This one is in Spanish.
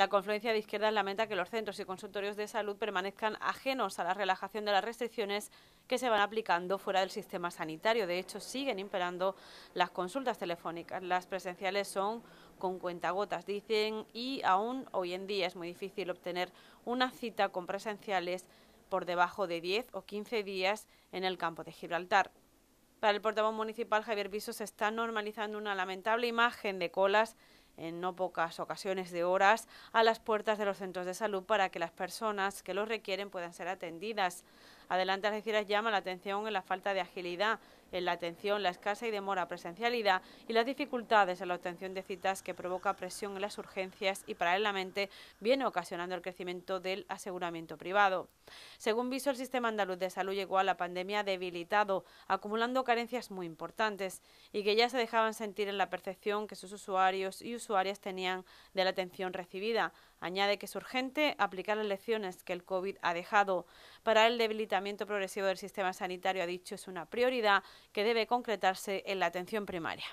La confluencia de izquierdas lamenta que los centros y consultorios de salud permanezcan ajenos a la relajación de las restricciones que se van aplicando fuera del sistema sanitario. De hecho, siguen imperando las consultas telefónicas. Las presenciales son con cuentagotas, dicen, y aún hoy en día es muy difícil obtener una cita con presenciales por debajo de 10 o 15 días en el campo de Gibraltar. Para el portavoz municipal Javier Viso se está normalizando una lamentable imagen de colas en no pocas ocasiones de horas a las puertas de los centros de salud para que las personas que lo requieren puedan ser atendidas. Adelante Algeciras llama la atención en la falta de agilidad en la atención, la escasa y demora presencialidad y las dificultades en la obtención de citas que provoca presión en las urgencias y paralelamente viene ocasionando el crecimiento del aseguramiento privado. Según viso, el sistema andaluz de salud llegó a la pandemia debilitado, acumulando carencias muy importantes y que ya se dejaban sentir en la percepción que sus usuarios y usuarias tenían de la atención recibida, Añade que es urgente aplicar las lecciones que el COVID ha dejado. Para el debilitamiento progresivo del sistema sanitario, ha dicho, es una prioridad que debe concretarse en la atención primaria.